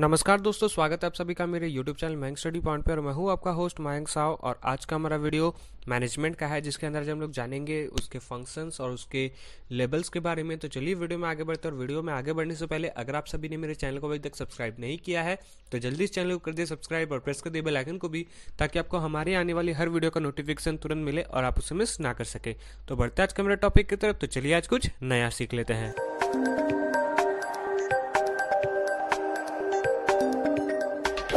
नमस्कार दोस्तों स्वागत है आप सभी का मेरे YouTube चैनल मैंग स्टडी पॉइंट पे और मैं हूँ आपका होस्ट मयंक साव और आज का हमारा वीडियो मैनेजमेंट का है जिसके अंदर जब हम लोग जानेंगे उसके फंक्शंस और उसके लेबल्स के बारे में तो चलिए वीडियो में आगे बढ़ते और वीडियो में आगे बढ़ने से पहले अगर आप सभी ने मेरे चैनल को अभी तक सब्सक्राइब नहीं किया है तो जल्दी इस चैनल को कर दिए सब्सक्राइब और प्रेस कर दिए बेलाइकन को भी ताकि आपको हमारे आने वाली हर वीडियो का नोटिफिकेशन तुरंत मिले और आप उसे मिस ना कर सके तो बढ़ते आज का मेरा टॉपिक की तरफ तो चलिए आज कुछ नया सीख लेते हैं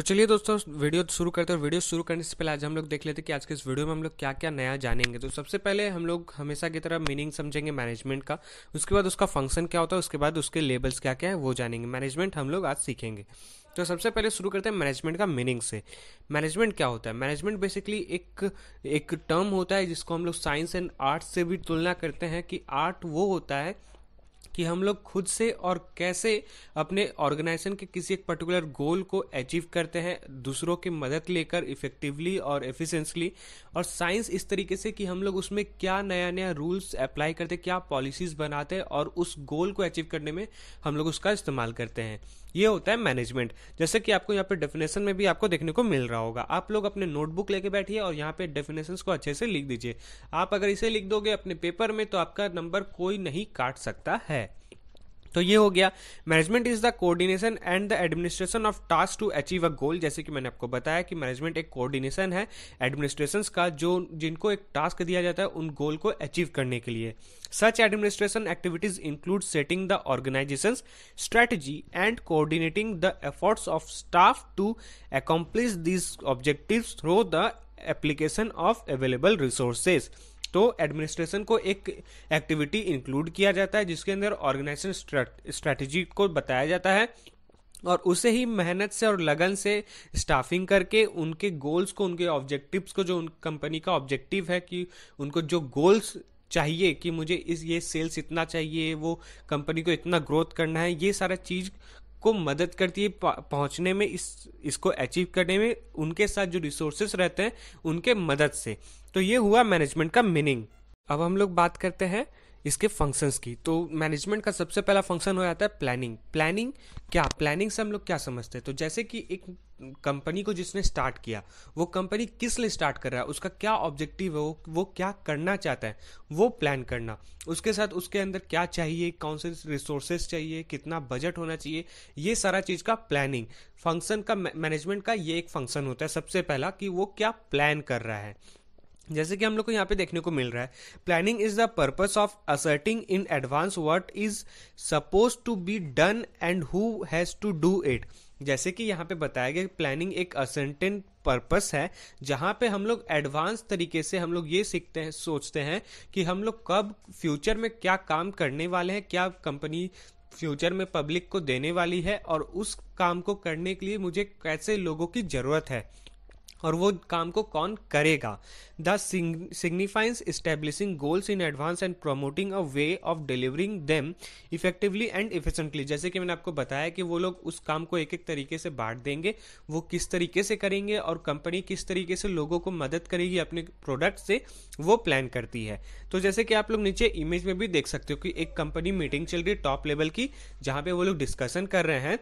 तो चलिए दोस्तों वीडियो तो शुरू करते हैं वीडियो शुरू करने से पहले आज हम लोग देख लेते हैं कि आज के इस वीडियो में हम लोग क्या क्या नया जानेंगे तो सबसे पहले हम लोग हमेशा की तरह मीनिंग समझेंगे मैनेजमेंट का उसके बाद उसका फंक्शन क्या होता है उसके बाद उसके लेबल्स क्या क्या है वो जानेंगे मैनेजमेंट हम लोग आज सीखेंगे तो सबसे पहले शुरू करते हैं मैनेजमेंट का मीनिंग से मैनेजमेंट क्या होता है मैनेजमेंट बेसिकली एक एक टर्म होता है जिसको हम लोग साइंस एंड आर्ट से भी तुलना करते हैं कि आर्ट वो होता है कि हम लोग खुद से और कैसे अपने ऑर्गेनाइजेशन के किसी एक पर्टिकुलर गोल को अचीव करते हैं दूसरों की मदद लेकर इफेक्टिवली और एफिशिएंटली और साइंस इस तरीके से कि हम लोग उसमें क्या नया नया रूल्स अप्लाई करते क्या पॉलिसीज बनाते और उस गोल को अचीव करने में हम लोग उसका इस्तेमाल करते हैं ये होता है मैनेजमेंट जैसे कि आपको यहाँ पे डेफिनेशन में भी आपको देखने को मिल रहा होगा आप लोग अपने नोटबुक लेके बैठिए और यहाँ पे डेफिनेशन को अच्छे से लिख दीजिए आप अगर इसे लिख दोगे अपने पेपर में तो आपका नंबर कोई नहीं काट सकता है तो ये हो गया management is the coordination and the administration of task to achieve a goal जैसे कि मैंने आपको बताया कि मैनेजमेंट एक कोऑर्डिनेशन है एडमिनिस्ट्रेशन का जो जिनको एक टास्क दिया जाता है उन गोल को अचीव करने के लिए such administration activities include setting the organisation strategy and coordinating the efforts of staff to accomplish these objective through the application of available resources तो एडमिनिस्ट्रेशन को एक एक्टिविटी इंक्लूड किया जाता है जिसके अंदर ऑर्गेनाइजेशन स्ट्रेटजी को बताया जाता है और उसे ही मेहनत से और लगन से स्टाफिंग करके उनके गोल्स को उनके ऑब्जेक्टिव्स को जो उन कंपनी का ऑब्जेक्टिव है कि उनको जो गोल्स चाहिए कि मुझे इस ये सेल्स इतना चाहिए वो कंपनी को इतना ग्रोथ करना है ये सारा चीज़ को मदद करती है पहुंचने में इस इसको अचीव करने में उनके साथ जो रिसोर्सेस रहते हैं उनके मदद से तो ये हुआ मैनेजमेंट का मीनिंग अब हम लोग बात करते हैं इसके फंक्शंस की तो मैनेजमेंट का सबसे पहला फंक्शन हो जाता है प्लानिंग प्लानिंग क्या प्लानिंग से हम लोग क्या समझते हैं तो जैसे कि एक कंपनी को जिसने स्टार्ट किया वो कंपनी किस लिए स्टार्ट कर रहा है उसका क्या ऑब्जेक्टिव है वो वो क्या करना चाहता है वो प्लान करना उसके साथ उसके अंदर क्या चाहिए कौन से रिसोर्सेज चाहिए कितना बजट होना चाहिए ये सारा चीज़ का प्लानिंग फंक्शन का मैनेजमेंट का ये एक फंक्शन होता है सबसे पहला कि वो क्या प्लान कर रहा है जैसे कि हम लोग को यहाँ पे देखने को मिल रहा है planning is the purpose of asserting in advance what is suppose to be done and who has to do it जैसे कि यहाँ पे बताया गया प्लानिंग एक असर्टेन पर्पस है जहाँ पे हम लोग एडवांस तरीके से हम लोग ये सीखते हैं सोचते हैं कि हम लोग कब फ्यूचर में क्या काम करने वाले हैं क्या कंपनी फ्यूचर में पब्लिक को देने वाली है और उस काम को करने के लिए मुझे कैसे लोगों की ज़रूरत है और वो काम को कौन करेगा the significance establishing goals in advance and promoting a way of delivering them effectively and efficiently जैसे कि मैंने आपको बताया कि वो लोग उस काम को एक एक तरीके से बांट देंगे वो किस तरीके से करेंगे और कंपनी किस तरीके से लोगों को मदद करेगी अपने प्रोडक्ट से वो प्लान करती है तो जैसे कि आप लोग नीचे इमेज में भी देख सकते हो कि एक कंपनी मीटिंग चल रही है टॉप लेवल की जहाँ पे वो लोग डिस्कशन कर रहे हैं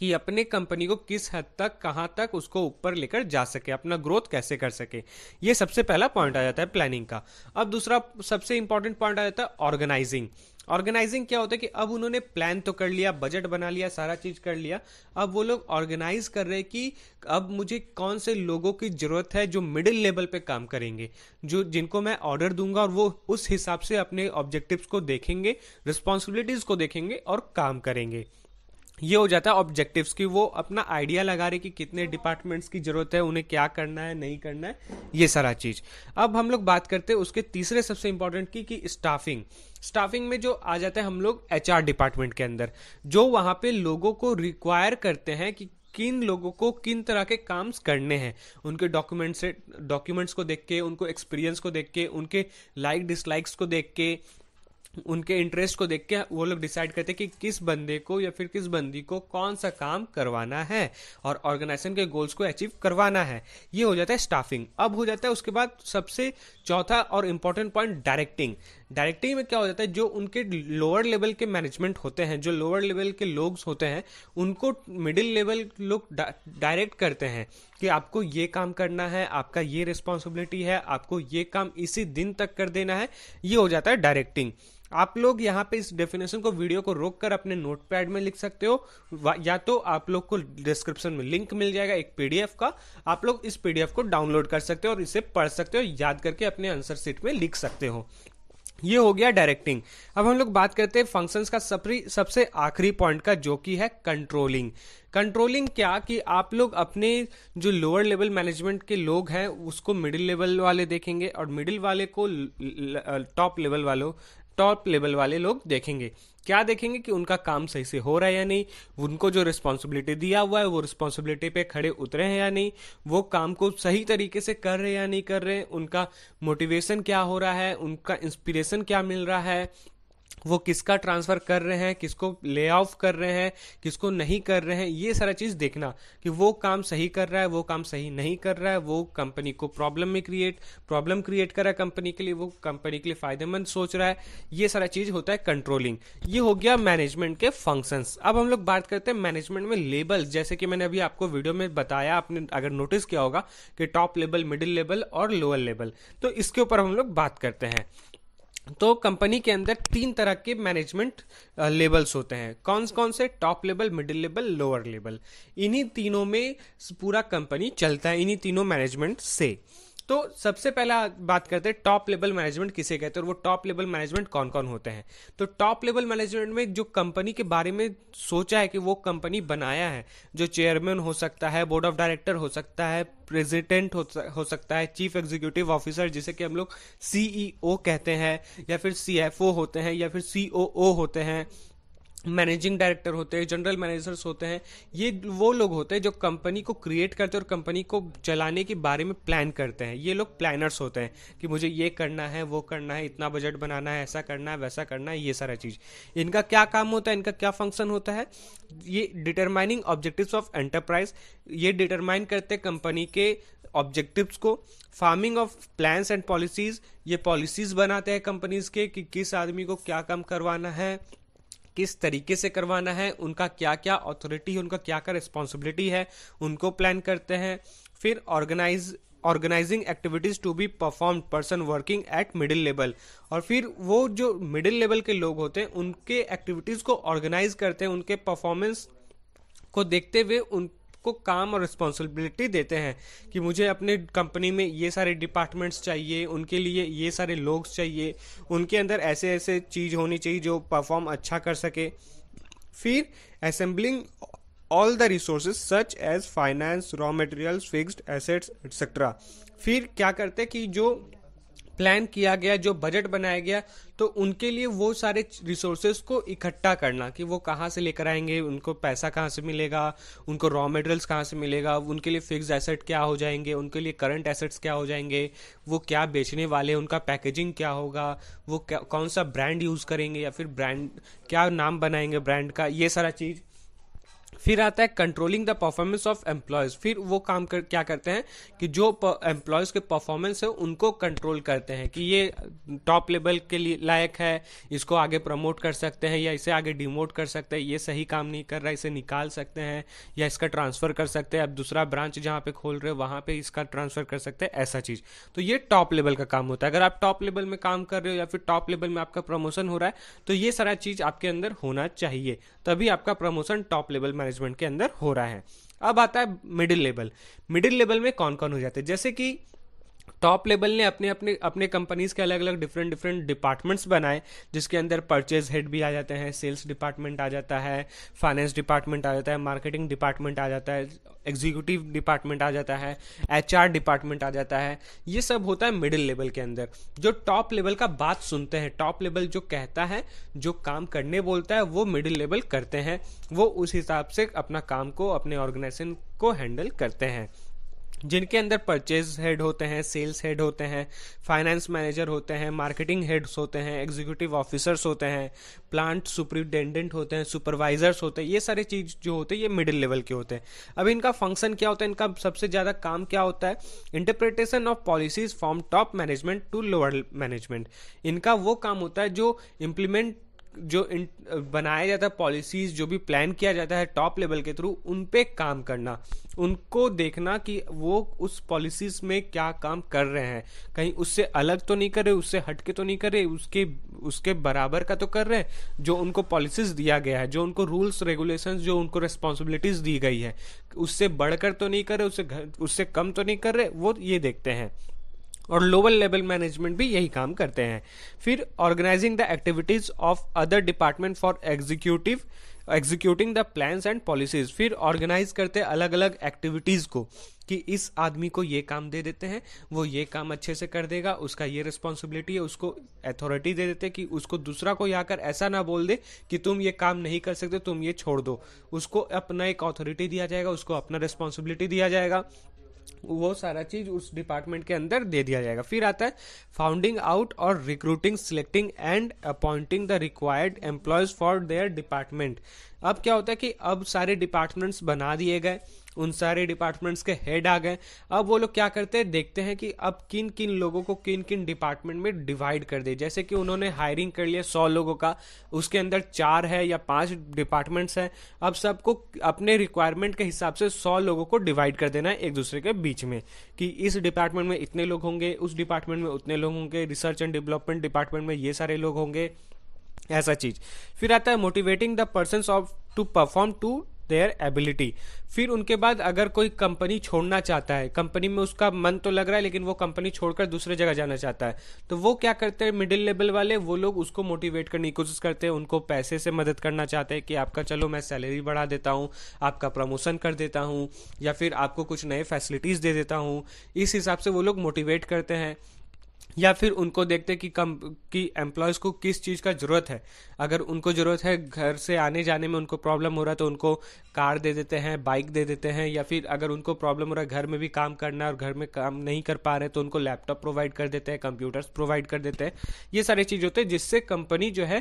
कि अपने कंपनी को किस हद तक कहाँ तक उसको ऊपर लेकर जा सके अपना ग्रोथ कैसे कर सके ये सबसे पहला पॉइंट आ जाता है प्लानिंग का अब दूसरा सबसे इंपॉर्टेंट पॉइंट आ जाता है ऑर्गेनाइजिंग ऑर्गेनाइजिंग क्या होता है कि अब उन्होंने प्लान तो कर लिया बजट बना लिया सारा चीज कर लिया अब वो लोग ऑर्गेनाइज कर रहे हैं कि अब मुझे कौन से लोगों की जरूरत है जो मिडिल लेवल पे काम करेंगे जो जिनको मैं ऑर्डर दूंगा और वो उस हिसाब से अपने ऑब्जेक्टिव्स को देखेंगे रिस्पॉन्सिबिलिटीज को देखेंगे और काम करेंगे ये हो जाता है ऑब्जेक्टिव्स की वो अपना आइडिया लगा रहे कि कितने डिपार्टमेंट्स की ज़रूरत है उन्हें क्या करना है नहीं करना है ये सारा चीज़ अब हम लोग बात करते हैं उसके तीसरे सबसे इंपॉर्टेंट की कि स्टाफिंग स्टाफिंग में जो आ जाता है हम लोग एच डिपार्टमेंट के अंदर जो वहां पे लोगों को रिक्वायर करते हैं कि किन लोगों को किन तरह के काम्स करने हैं उनके डॉक्यूमेंट्स डॉक्यूमेंट्स को देख के उनको एक्सपीरियंस को देख के उनके लाइक डिसलाइक्स को देख के उनके इंटरेस्ट को देख के वो लोग डिसाइड करते हैं कि किस बंदे को या फिर किस बंदी को कौन सा काम करवाना है और ऑर्गेनाइजेशन के गोल्स को अचीव करवाना है ये हो जाता है स्टाफिंग अब हो जाता है उसके बाद सबसे चौथा और इम्पोर्टेंट पॉइंट डायरेक्टिंग डायरेक्टिंग में क्या हो जाता है जो उनके लोअर लेवल के मैनेजमेंट होते हैं जो लोअर लेवल के लोग होते हैं उनको मिडिल लेवल लोग डायरेक्ट करते हैं कि आपको ये काम करना है आपका ये रिस्पॉन्सिबिलिटी है आपको ये काम इसी दिन तक कर देना है ये हो जाता है डायरेक्टिंग आप लोग यहाँ पे इस डेफिनेशन को वीडियो को रोक कर अपने नोटपैड में लिख सकते हो या तो आप लोग को डिस्क्रिप्शन में लिंक मिल जाएगा एक पीडीएफ का आप लोग इस पीडीएफ को डाउनलोड कर सकते हो और इसे पढ़ सकते हो याद करके अपने आंसर सीट में लिख सकते हो ये हो गया डायरेक्टिंग अब हम लोग बात करते हैं फंक्शंस का सबरी सबसे आखिरी पॉइंट का जो कि है कंट्रोलिंग कंट्रोलिंग क्या कि आप लोग अपने जो लोअर लेवल मैनेजमेंट के लोग हैं उसको मिडिल लेवल वाले देखेंगे और मिडिल वाले को टॉप लेवल वालों टॉप लेवल वाले लोग देखेंगे क्या देखेंगे कि उनका काम सही से हो रहा है या नहीं उनको जो रिस्पॉन्सिबिलिटी दिया हुआ है वो रिस्पॉन्सिबिलिटी पे खड़े उतरे हैं या नहीं वो काम को सही तरीके से कर रहे हैं या नहीं कर रहे हैं उनका मोटिवेशन क्या हो रहा है उनका इंस्पिरेशन क्या मिल रहा है वो किसका ट्रांसफर कर रहे हैं किसको ले ऑफ कर रहे हैं किसको नहीं कर रहे हैं ये सारा चीज देखना कि वो काम सही कर रहा है वो काम सही नहीं कर रहा है वो कंपनी को प्रॉब्लम में क्रिएट प्रॉब्लम क्रिएट कर रहा है कंपनी के लिए वो कंपनी के लिए फायदेमंद सोच रहा है ये सारा चीज होता है कंट्रोलिंग ये हो गया मैनेजमेंट के फंक्शंस अब हम लोग बात करते हैं मैनेजमेंट में लेबल जैसे कि मैंने अभी आपको वीडियो में बताया आपने अगर नोटिस किया होगा कि टॉप लेवल मिडिल लेवल और लोअर लेवल तो इसके ऊपर हम लोग बात करते हैं तो कंपनी के अंदर तीन तरह के मैनेजमेंट लेवल्स होते हैं कौन कौन से top level middle level lower level इन्हीं तीनों में पूरा कंपनी चलता है इन्हीं तीनों मैनेजमेंट से तो सबसे पहला बात करते हैं टॉप लेवल मैनेजमेंट किसे कहते हैं और वो टॉप लेवल मैनेजमेंट कौन कौन होते हैं तो टॉप लेवल मैनेजमेंट में जो कंपनी के बारे में सोचा है कि वो कंपनी बनाया है जो चेयरमैन हो सकता है बोर्ड ऑफ डायरेक्टर हो सकता है प्रेसिडेंट हो, सकता है चीफ एग्जीक्यूटिव ऑफिसर जिसे कि हम लोग सीईओ e कहते हैं या फिर सीएफओ होते हैं या फिर सीओओ होते हैं मैनेजिंग डायरेक्टर होते हैं जनरल मैनेजर्स होते हैं ये वो लोग होते हैं जो कंपनी को क्रिएट करते हैं और कंपनी को चलाने के बारे में प्लान करते हैं ये लोग प्लानर्स होते हैं कि मुझे ये करना है वो करना है इतना बजट बनाना है ऐसा करना है वैसा करना है ये सारा चीज़ इनका क्या काम होता है इनका क्या फंक्शन होता है ये डिटरमाइनिंग ऑब्जेक्टिव्स ऑफ एंटरप्राइज ये डिटरमाइन करते हैं कंपनी के ऑब्जेक्टिव्स को forming of plans and policies ये पॉलिसीज़ बनाते हैं कंपनीज़ के कि किस आदमी को क्या काम करवाना है किस तरीके से करवाना है उनका क्या क्या अथॉरिटी है उनका क्या क्या रिस्पॉन्सिबिलिटी है उनको प्लान करते हैं फिर organise organising activities to be perform person working at middle level और फिर वो जो मिडिल लेवल के लोग होते हैं उनके एक्टिविटीज़ को ऑर्गेनाइज करते हैं उनके परफॉर्मेंस को देखते हुए उन को काम और रिस्पॉन्सिबिलिटी देते हैं कि मुझे अपने कंपनी में ये सारे डिपार्टमेंट्स चाहिए उनके लिए ये सारे लोग चाहिए उनके अंदर ऐसे ऐसे चीज़ होनी चाहिए जो परफॉर्म अच्छा कर सके फिर assembling all the resources such as finance raw materials fixed assets etcetera फिर क्या करते कि जो प्लान किया गया जो बजट बनाया गया तो उनके लिए वो सारे रिसोर्सेज को इकट्ठा करना कि वो कहाँ से लेकर आएंगे उनको पैसा कहाँ से मिलेगा उनको रॉ मटेरियल्स कहाँ से मिलेगा उनके लिए फिक्स एसेट क्या हो जाएंगे उनके लिए करंट एसेट्स क्या हो जाएंगे वो क्या बेचने वाले उनका पैकेजिंग क्या होगा वो क्या, कौन सा ब्रांड यूज़ करेंगे या फिर ब्रांड क्या नाम बनाएंगे ब्रांड का ये सारा चीज़ फिर आता है controlling the performance of employees फिर वो काम कर क्या करते हैं कि जो एम्प्लॉयज के परफॉर्मेंस है उनको कंट्रोल करते हैं कि ये टॉप लेवल के लिए लायक है इसको आगे प्रमोट कर सकते हैं या इसे आगे डिमोट कर सकते हैं ये सही काम नहीं कर रहा इसे निकाल सकते हैं या इसका ट्रांसफ़र कर सकते हैं अब दूसरा ब्रांच जहाँ पे खोल रहे हो वहां पे इसका ट्रांसफ़र कर सकते हैं ऐसा चीज़ तो ये टॉप लेवल का काम होता है अगर आप टॉप लेवल में काम कर रहे हो या फिर टॉप लेवल में आपका प्रमोशन हो रहा है तो ये सारा चीज़ आपके अंदर होना चाहिए तभी आपका promotion top level manage management के अंदर हो रहा है अब आता है मिडिल लेवल मिडिल लेवल में कौन कौन हो जाते हैं जैसे कि टॉप लेवल ने अपने अपने अपने कंपनीज के अलग अलग डिफरेंट डिफरेंट डिपार्टमेंट्स बनाए जिसके अंदर परचेज हेड भी आ जाते हैं सेल्स डिपार्टमेंट आ जाता है फाइनेंस डिपार्टमेंट आ जाता है मार्केटिंग डिपार्टमेंट आ जाता है एग्जीक्यूटिव डिपार्टमेंट आ जाता है एच डिपार्टमेंट आ जाता है ये सब होता है मिडिल लेवल के अंदर जो टॉप लेवल का बात सुनते हैं टॉप लेवल जो कहता है जो काम करने बोलता है वो मिडिल लेवल करते हैं वो उस हिसाब से अपना काम को अपने ऑर्गेनाइजेशन को हैंडल करते हैं जिनके अंदर परचेज हेड होते हैं सेल्स हेड होते हैं फाइनेंस मैनेजर होते हैं मार्केटिंग हेड्स होते हैं एग्जीक्यूटिव ऑफिसर्स होते हैं प्लांट सुप्रिटेंडेंट होते हैं सुपरवाइजर्स होते हैं ये सारे चीज़ जो होते हैं ये मिडिल लेवल के होते हैं अब इनका फंक्शन क्या होता है इनका सबसे ज़्यादा काम क्या होता है interpretation of policies from top management to lower management इनका वो काम होता है जो इम्प्लीमेंट जो बनाया जाता है पॉलिसीज जो भी प्लान किया जाता है टॉप लेवल के थ्रू उन पे काम करना उनको देखना कि वो उस पॉलिसीज में क्या काम कर रहे हैं कहीं उससे अलग तो नहीं कर रहे उससे हट के तो नहीं कर रहे उसके उसके बराबर का तो कर रहे हैं जो उनको पॉलिसीज दिया गया है जो उनको रूल्स रेगुलेशन जो उनको रिस्पॉन्सिबिलिटीज दी गई है उससे बढ़कर तो नहीं कर रहे उससे उससे कम तो नहीं कर रहे वो ये देखते हैं और लोअर लेवल मैनेजमेंट भी यही काम करते हैं फिर organising the activities of other department for executive executing the plans and policies फिर ऑर्गेनाइज करते अलग अलग एक्टिविटीज़ को कि इस आदमी को ये काम दे देते हैं वो ये काम अच्छे से कर देगा उसका ये रिस्पॉन्सिबिलिटी है उसको अथॉरिटी दे देते कि उसको दूसरा कोई आकर ऐसा ना बोल दे कि तुम ये काम नहीं कर सकते तुम ये छोड़ दो उसको अपना एक अथॉरिटी दिया जाएगा उसको अपना रिस्पॉन्सिबिलिटी दिया जाएगा वो सारा चीज उस डिपार्टमेंट के अंदर दे दिया जाएगा फिर आता है फाउंडिंग आउट और recruiting selecting and appointing the required employees for their department अब क्या होता है कि अब सारे डिपार्टमेंट्स बना दिए गए उन सारे डिपार्टमेंट्स के हेड आ गए अब वो लोग क्या करते हैं देखते हैं कि अब किन किन लोगों को किन किन डिपार्टमेंट में डिवाइड कर दे जैसे कि उन्होंने हायरिंग कर लिया सौ लोगों का उसके अंदर चार है या पांच डिपार्टमेंट्स हैं अब सबको अपने रिक्वायरमेंट के हिसाब से सौ लोगों को डिवाइड कर देना है एक दूसरे के बीच में कि इस डिपार्टमेंट में इतने लोग होंगे उस डिपार्टमेंट में उतने लोग होंगे रिसर्च एंड डेवलपमेंट डिपार्टमेंट में ये सारे लोग होंगे ऐसा चीज फिर आता है motivating the person of to perform to their ability फिर उनके बाद अगर कोई कंपनी छोड़ना चाहता है कंपनी में उसका मन तो लग रहा है लेकिन वो कंपनी छोड़कर दूसरे जगह जाना चाहता है तो वो क्या करते हैं मिडिल लेवल वाले वो लोग उसको मोटिवेट करने की कोशिश करते हैं उनको पैसे से मदद करना चाहते हैं कि आपका चलो मैं सैलरी बढ़ा देता हूँ आपका प्रमोशन कर देता हूँ या फिर आपको कुछ नए फैसिलिटीज़ दे देता हूँ इस हिसाब से वो लोग मोटिवेट करते हैं या फिर उनको देखते कि कम कि एम्प्लॉयज़ को किस चीज़ का ज़रूरत है अगर उनको ज़रूरत है घर से आने जाने में उनको प्रॉब्लम हो रहा है तो उनको कार दे देते हैं बाइक दे देते हैं या फिर अगर उनको प्रॉब्लम हो रहा है घर में भी काम करना है और घर में काम नहीं कर पा रहे तो उनको लैपटॉप प्रोवाइड कर देते हैं कंप्यूटर्स प्रोवाइड कर देते हैं ये सारी चीज़ होते हैं जिससे कंपनी जो है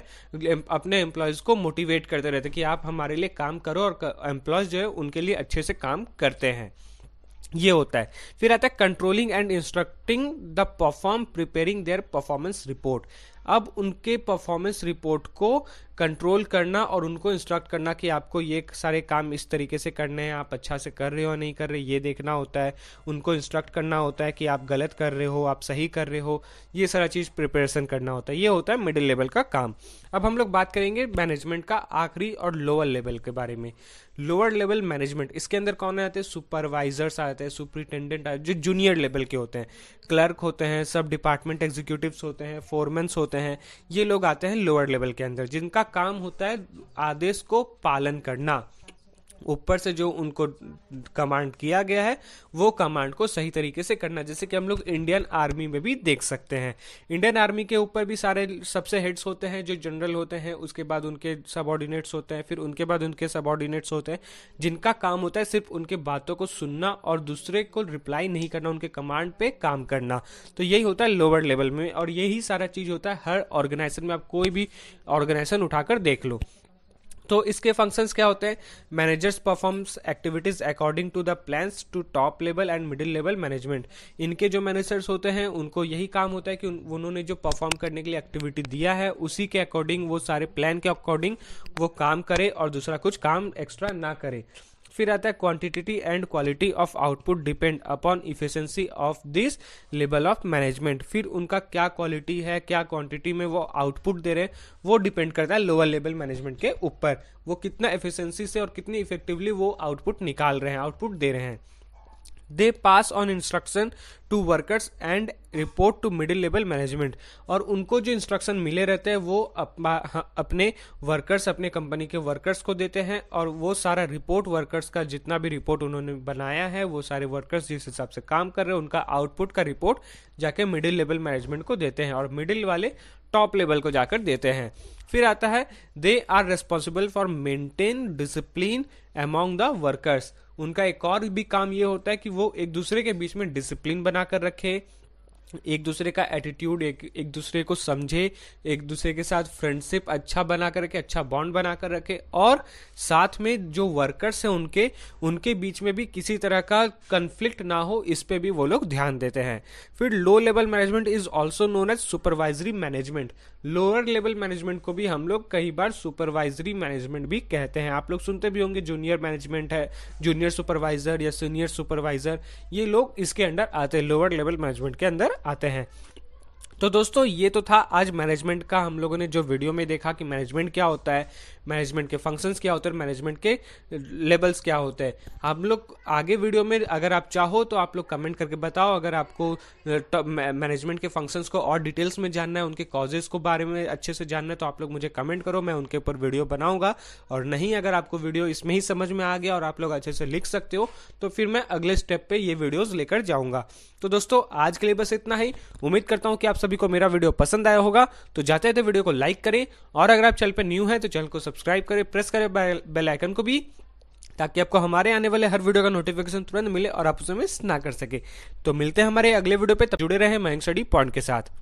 अपने एम्प्लॉयज़ को मोटिवेट करते रहते कि आप हमारे लिए काम करो और एम्प्लॉयज़ जो है उनके लिए अच्छे से काम करते हैं ये होता है फिर आता है controlling and instructing the perform preparing their performance report अब उनके परफॉर्मेंस रिपोर्ट को कंट्रोल करना और उनको इंस्ट्रक्ट करना कि आपको ये सारे काम इस तरीके से करने हैं आप अच्छा से कर रहे हो नहीं कर रहे ये देखना होता है उनको इंस्ट्रक्ट करना होता है कि आप गलत कर रहे हो आप सही कर रहे हो ये सारा चीज़ प्रिपरेशन करना होता है ये होता है मिडिल लेवल का काम अब हम लोग बात करेंगे मैनेजमेंट का आखिरी और लोअर लेवल के बारे में लोअर लेवल मैनेजमेंट इसके अंदर कौन आते हैं सुपरवाइजर्स आते हैं सुप्रिटेंडेंट आते हैं जो जूनियर लेवल के होते हैं क्लर्क होते हैं सब डिपार्टमेंट एग्जीक्यूटिव होते हैं फोरमेंस होते हैं हैं ये लोग आते हैं लोअर लेवल के अंदर जिनका काम होता है आदेश को पालन करना ऊपर से जो उनको कमांड किया गया है वो कमांड को सही तरीके से करना जैसे कि हम लोग इंडियन आर्मी में भी देख सकते हैं इंडियन आर्मी के ऊपर भी सारे सबसे हेड्स होते हैं जो जनरल होते हैं उसके बाद उनके सबॉर्डिनेट्स होते हैं फिर उनके बाद उनके सबॉर्डिनेट्स होते हैं जिनका काम होता है सिर्फ उनके बातों को सुनना और दूसरे को रिप्लाई नहीं करना उनके कमांड पे काम करना तो यही होता है लोअर लेवल में और यही सारा चीज़ होता है हर ऑर्गेनाइजेशन में आप कोई भी ऑर्गेनाइजेशन उठाकर देख लो तो इसके फंक्शंस क्या होते हैं managers performs activities according to the plans to top level and middle level management इनके जो मैनेजर्स होते हैं उनको यही काम होता है कि उन्होंने जो परफॉर्म करने के लिए एक्टिविटी दिया है उसी के अकॉर्डिंग वो सारे प्लान के अकॉर्डिंग वो काम करे और दूसरा कुछ काम एक्स्ट्रा ना करे फिर आता है quantity and quality of output depend upon efficiency of this level of management फिर उनका क्या क्वालिटी है क्या क्वांटिटी में वो आउटपुट दे रहे हैं वो डिपेंड करता है लोअर लेवल मैनेजमेंट के ऊपर वो कितना एफिशिएंसी से और कितनी इफेक्टिवली वो आउटपुट निकाल रहे हैं आउटपुट दे रहे हैं they pass on instruction to workers and report to middle level management और उनको जो इंस्ट्रक्शन मिले रहते हैं वो हाँ, अपने वर्कर्स अपने कंपनी के वर्कर्स को देते हैं और वो सारा रिपोर्ट वर्कर्स का जितना भी रिपोर्ट उन्होंने बनाया है वो सारे वर्कर्स जिस हिसाब से काम कर रहे हैं उनका आउटपुट का रिपोर्ट जाके मिडिल लेवल मैनेजमेंट को देते हैं और मिडिल वाले टॉप लेवल को जाकर देते हैं फिर आता है they are responsible for maintain discipline among the workers उनका एक और भी काम ये होता है कि वो एक दूसरे के बीच में डिसिप्लिन बनाकर रखें एक दूसरे का एटीट्यूड एक एक दूसरे को समझे एक दूसरे के साथ फ्रेंडशिप अच्छा बना कर रखे अच्छा बॉन्ड बना कर रखे और साथ में जो वर्कर्स हैं उनके उनके बीच में भी किसी तरह का कन्फ्लिक्ट ना हो इस पर भी वो लोग ध्यान देते हैं फिर low level management is also known as supervisory management lower level management को भी हम लोग कई बार सुपरवाइजरी मैनेजमेंट भी कहते हैं आप लोग सुनते भी होंगे जूनियर मैनेजमेंट है जूनियर सुपरवाइजर या सीनियर सुपरवाइजर ये लोग इसके अंडर आते हैं लोअर लेवल मैनेजमेंट के अंदर आते हैं तो दोस्तों ये तो था आज मैनेजमेंट का हम लोगों ने जो वीडियो में देखा कि मैनेजमेंट क्या होता है मैनेजमेंट के फंक्शंस क्या होते हैं मैनेजमेंट के लेवल्स क्या होते हैं हम लोग आगे वीडियो में अगर आप चाहो तो आप लोग कमेंट करके बताओ अगर आपको मैनेजमेंट के फंक्शंस को और डिटेल्स में जानना है उनके कॉजेज को बारे में अच्छे से जानना है तो आप लोग मुझे कमेंट करो मैं उनके ऊपर वीडियो बनाऊंगा और नहीं अगर आपको वीडियो इसमें ही समझ में आ गया और आप लोग अच्छे से लिख सकते हो तो फिर मैं अगले स्टेप पे ये वीडियोस लेकर जाऊंगा तो दोस्तों आज के लिए बस इतना ही उम्मीद करता हूँ कि आप सभी को मेरा वीडियो पसंद आया होगा तो जाते जाते वीडियो को लाइक करें और अगर आप चैनल पर न्यू है तो चैनल को सब्सक्राइब करें प्रेस करें बेल आइकन को भी ताकि आपको हमारे आने वाले हर वीडियो का नोटिफिकेशन तुरंत मिले और आप उसमें मिस ना कर सके तो मिलते हैं हमारे अगले वीडियो पे तब जुड़े रहे मयंक स्टडी पॉइंट के साथ